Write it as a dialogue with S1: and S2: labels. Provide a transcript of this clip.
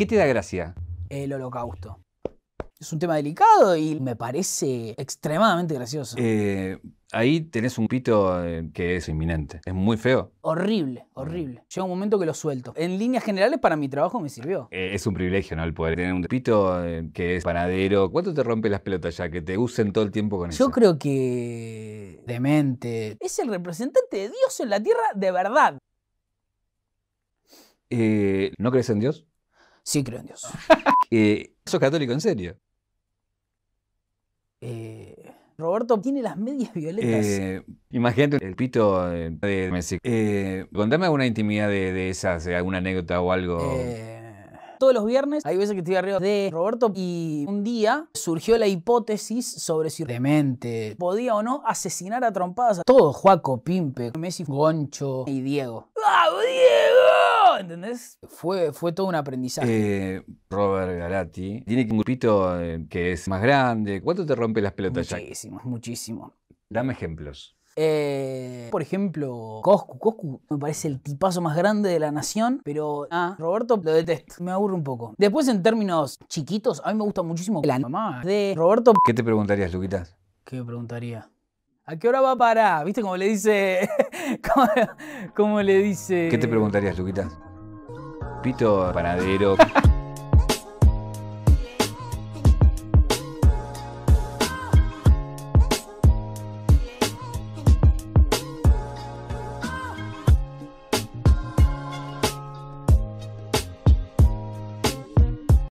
S1: ¿Qué te da gracia?
S2: El holocausto. Es un tema delicado y me parece extremadamente gracioso.
S1: Eh, ahí tenés un pito eh, que es inminente. Es muy feo.
S2: Horrible, horrible. Mm. Llega un momento que lo suelto. En líneas generales, para mi trabajo me sirvió.
S1: Eh, es un privilegio, ¿no? El poder tener un pito que es panadero. ¿Cuánto te rompe las pelotas ya? Que te usen todo el tiempo con eso.
S2: Yo creo que. Demente. Es el representante de Dios en la tierra de verdad.
S1: ¿No crees en Dios? Sí creo en Dios. Eso eh, católico en serio?
S2: Eh, Roberto tiene las medias violetas. Eh,
S1: imagínate el pito de Messi. contame alguna intimidad de, esas, alguna anécdota o algo.
S2: Todos los viernes hay veces que estoy arriba de Roberto y un día surgió la hipótesis sobre si realmente podía o no asesinar a trompadas a todos, Juaco, Pimpe, Messi, Goncho y Diego. ¡Ah, Diego! ¿entendés? Fue, fue todo un aprendizaje.
S1: Eh, Robert Galati tiene un grupito eh, que es más grande. ¿Cuánto te rompe las pelotas, Muchísimo, muchísimo. Dame ejemplos.
S2: Eh, por ejemplo, Coscu. Coscu me parece el tipazo más grande de la nación, pero ah, Roberto lo detesto. Me aburre un poco. Después, en términos chiquitos, a mí me gusta muchísimo la mamá
S1: de Roberto. ¿Qué te preguntarías, Luquitas?
S2: ¿Qué me preguntaría? ¿A qué hora va a parar? ¿Viste cómo le dice?
S1: ¿Cómo, le dice? ¿Qué te preguntarías, Luquitas? Pito Panadero.